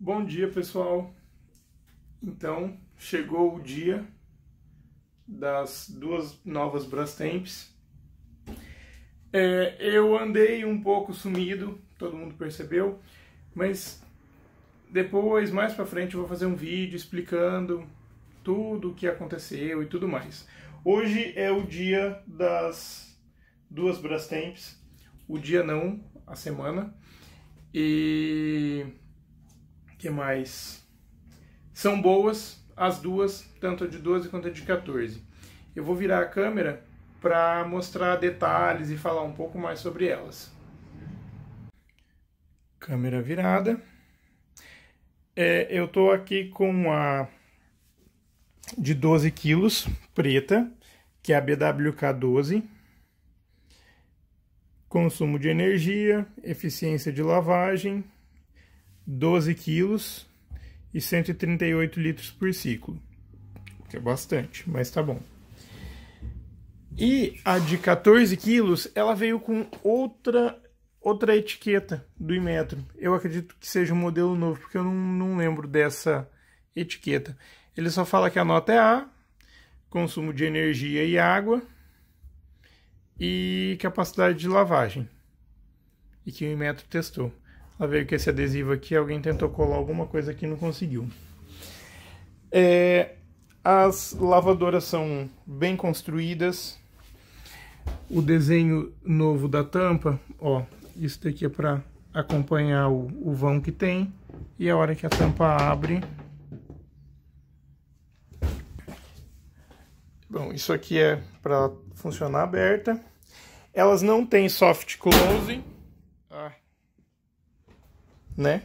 Bom dia, pessoal. Então, chegou o dia das duas novas Brastemps. É, eu andei um pouco sumido, todo mundo percebeu, mas depois, mais pra frente, eu vou fazer um vídeo explicando tudo o que aconteceu e tudo mais. Hoje é o dia das duas Brastemps, o dia não, a semana, e que mais? São boas as duas, tanto a de 12 quanto a de 14. Eu vou virar a câmera para mostrar detalhes e falar um pouco mais sobre elas. Câmera virada. É, eu estou aqui com a de 12 quilos, preta, que é a BWK12. Consumo de energia, eficiência de lavagem, 12 quilos e 138 litros por ciclo, que é bastante, mas tá bom. E a de 14 quilos, ela veio com outra outra etiqueta do Imetro. Eu acredito que seja um modelo novo, porque eu não, não lembro dessa etiqueta. Ele só fala que a nota é A, consumo de energia e água e capacidade de lavagem. E que o Imetro testou. Ela veio que esse adesivo aqui, alguém tentou colar alguma coisa aqui e não conseguiu. É, as lavadoras são bem construídas. O desenho novo da tampa, ó, isso daqui é para acompanhar o, o vão que tem. E a hora que a tampa abre... Bom, isso aqui é para funcionar aberta. Elas não têm soft close. Ah né?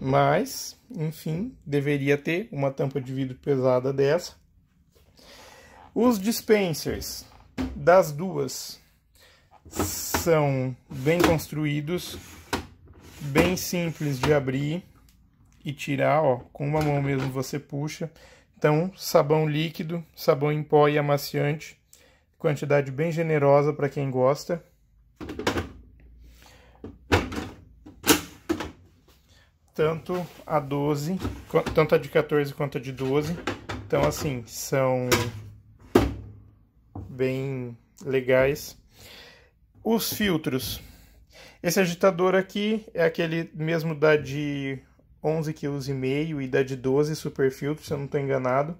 Mas, enfim, deveria ter uma tampa de vidro pesada dessa. Os dispensers das duas são bem construídos, bem simples de abrir e tirar, ó, com uma mão mesmo você puxa. Então, sabão líquido, sabão em pó e amaciante, quantidade bem generosa para quem gosta. tanto a 12, tanto a de 14 quanto a de 12. Então, assim, são bem legais. Os filtros. Esse agitador aqui é aquele mesmo da de 11,5 kg e da de 12 super filtro, se eu não estou enganado.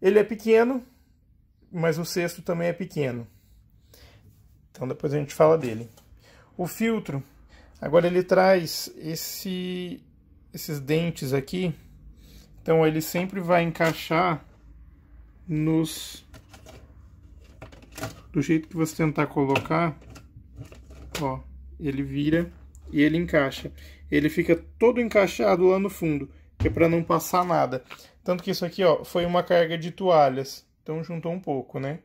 Ele é pequeno, mas o cesto também é pequeno. Então depois a gente fala dele. O filtro Agora ele traz esse, esses dentes aqui, então ele sempre vai encaixar nos do jeito que você tentar colocar, ó, ele vira e ele encaixa. Ele fica todo encaixado lá no fundo, que é para não passar nada. Tanto que isso aqui, ó, foi uma carga de toalhas, então juntou um pouco, né?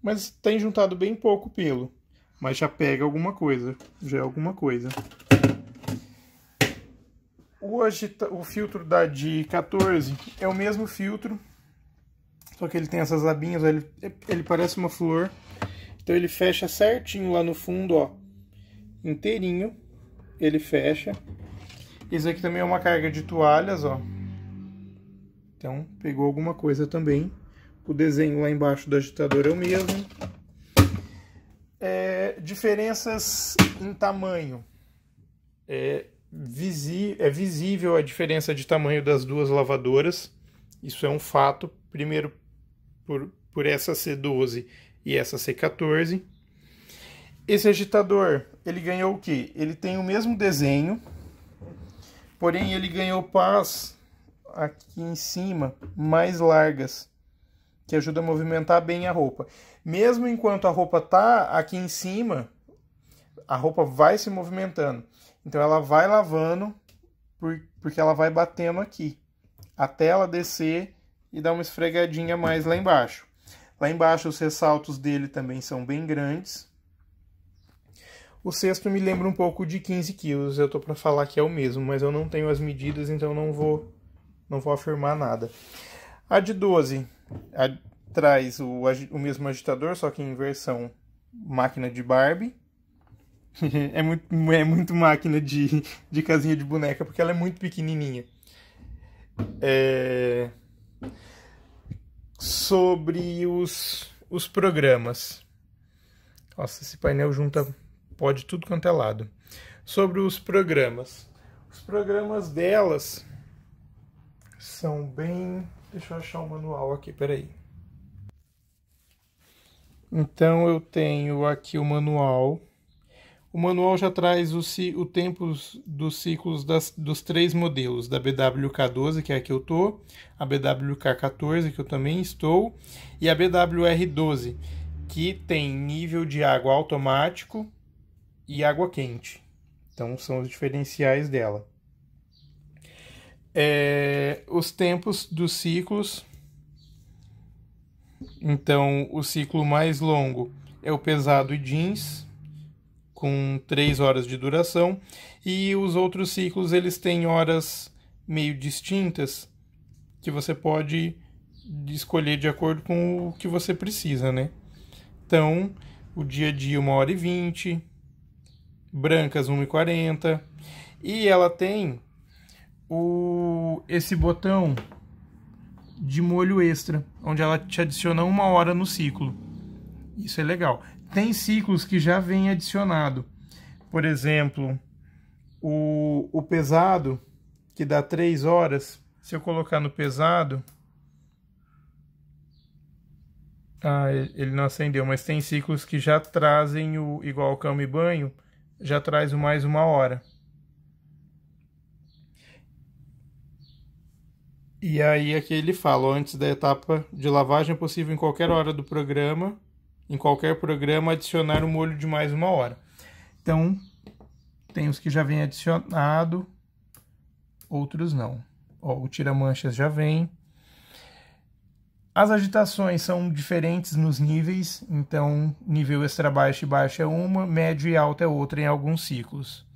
Mas tem juntado bem pouco pelo. Mas já pega alguma coisa, já é alguma coisa. O, agita... Tá, o filtro da de 14 é o mesmo filtro, só que ele tem essas abinhas, ele, ele parece uma flor. Então ele fecha certinho lá no fundo, ó, inteirinho, ele fecha. Esse aqui também é uma carga de toalhas, ó. Então, pegou alguma coisa também. O desenho lá embaixo do agitador é o mesmo diferenças em tamanho. É, visi é visível a diferença de tamanho das duas lavadoras. Isso é um fato. Primeiro, por, por essa C12 e essa C14. Esse agitador, ele ganhou o quê? Ele tem o mesmo desenho, porém ele ganhou pás aqui em cima mais largas, que ajuda a movimentar bem a roupa mesmo enquanto a roupa tá aqui em cima, a roupa vai se movimentando. Então ela vai lavando, porque ela vai batendo aqui, até ela descer e dar uma esfregadinha mais lá embaixo. Lá embaixo os ressaltos dele também são bem grandes. O sexto me lembra um pouco de 15 quilos, eu tô para falar que é o mesmo, mas eu não tenho as medidas, então não vou não vou afirmar nada. A de 12, traz o, o mesmo agitador, só que em versão máquina de Barbie. é, muito, é muito máquina de, de casinha de boneca, porque ela é muito pequenininha. É... Sobre os, os programas. Nossa, esse painel junta pode tudo quanto é lado. Sobre os programas. Os programas delas são bem... Deixa eu achar o manual aqui, peraí. Então eu tenho aqui o manual. O manual já traz o, o tempo dos ciclos das, dos três modelos, da BWK12, que é a que eu estou, a BWK14, que eu também estou, e a BWR12, que tem nível de água automático e água quente. Então são os diferenciais dela. É, os tempos dos ciclos então, o ciclo mais longo é o pesado e jeans, com 3 horas de duração, e os outros ciclos eles têm horas meio distintas que você pode escolher de acordo com o que você precisa, né? Então, o dia a dia 1 hora e 20, brancas 1 e 40, e ela tem o esse botão de molho extra, onde ela te adiciona uma hora no ciclo. Isso é legal. Tem ciclos que já vem adicionado. Por exemplo, o, o pesado, que dá 3 horas, se eu colocar no pesado... Ah, ele não acendeu, mas tem ciclos que já trazem o igual cama e banho, já traz o mais uma hora. E aí aqui é ele fala, antes da etapa de lavagem é possível em qualquer hora do programa, em qualquer programa, adicionar o um molho de mais uma hora. Então, tem os que já vem adicionado, outros não. Ó, o tira-manchas já vem. As agitações são diferentes nos níveis, então nível extra baixo e baixo é uma, médio e alto é outra em alguns ciclos.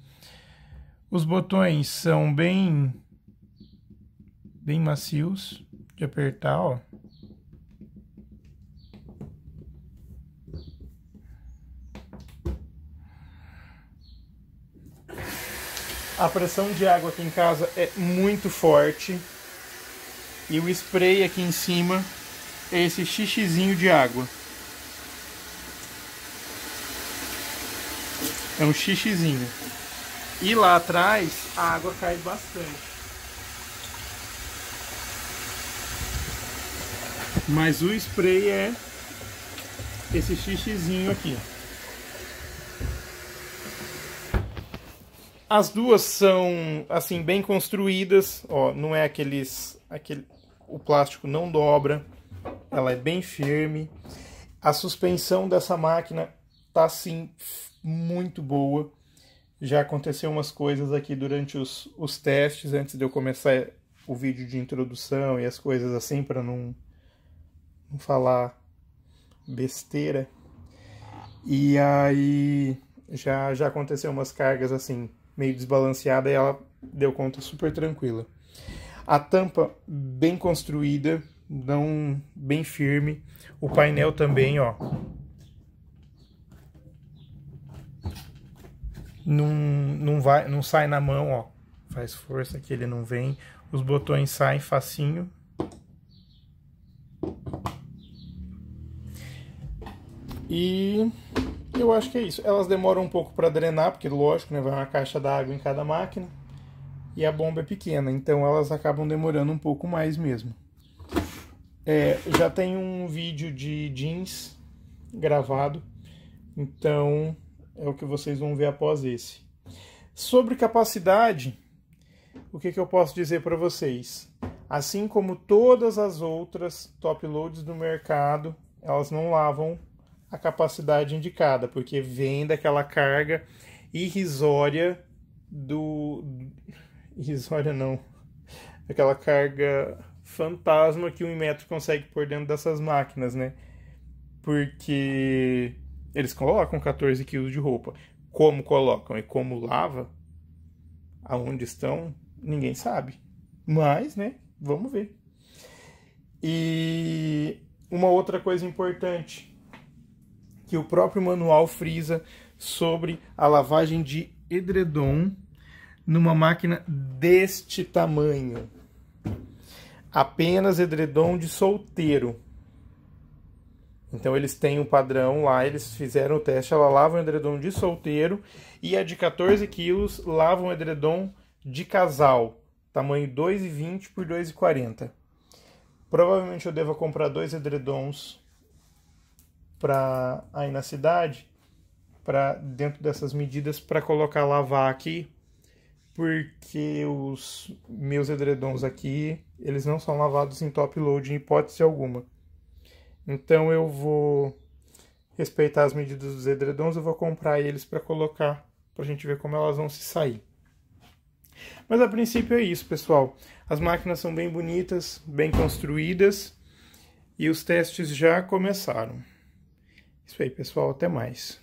Os botões são bem bem macios de apertar, ó. A pressão de água aqui em casa é muito forte. E o spray aqui em cima é esse xixizinho de água. É um xixizinho. E lá atrás a água cai bastante. Mas o spray é esse xixizinho aqui. As duas são assim bem construídas, ó, não é aqueles aquele o plástico não dobra, ela é bem firme. A suspensão dessa máquina tá assim muito boa. Já aconteceu umas coisas aqui durante os, os testes antes de eu começar o vídeo de introdução e as coisas assim para não não falar besteira. E aí já, já aconteceu umas cargas assim, meio desbalanceada e ela deu conta super tranquila. A tampa bem construída, não bem firme. O painel também, ó. Não, não, vai, não sai na mão, ó. Faz força que ele não vem. Os botões saem facinho, E eu acho que é isso. Elas demoram um pouco para drenar, porque lógico, né, vai uma caixa d'água em cada máquina. E a bomba é pequena, então elas acabam demorando um pouco mais mesmo. É, já tem um vídeo de jeans gravado, então é o que vocês vão ver após esse. Sobre capacidade, o que, que eu posso dizer para vocês? Assim como todas as outras top loads do mercado, elas não lavam a capacidade indicada, porque vem daquela carga irrisória do. irrisória não. Aquela carga fantasma que o Inmetro consegue pôr dentro dessas máquinas, né? Porque eles colocam 14 quilos de roupa. Como colocam e como lava, aonde estão, ninguém sabe. Mas, né? Vamos ver. E uma outra coisa importante que o próprio manual frisa sobre a lavagem de edredom numa máquina deste tamanho. Apenas edredom de solteiro. Então eles têm um padrão lá, eles fizeram o teste, ela lava um edredom de solteiro e a é de 14 quilos lava um edredom de casal, tamanho 2,20 por 2,40. Provavelmente eu deva comprar dois edredons para aí na cidade, para dentro dessas medidas para colocar lavar aqui, porque os meus edredons aqui, eles não são lavados em top load em hipótese alguma. Então eu vou respeitar as medidas dos edredons, eu vou comprar eles para colocar para a gente ver como elas vão se sair. Mas a princípio é isso, pessoal. As máquinas são bem bonitas, bem construídas e os testes já começaram. Isso aí, pessoal. Até mais.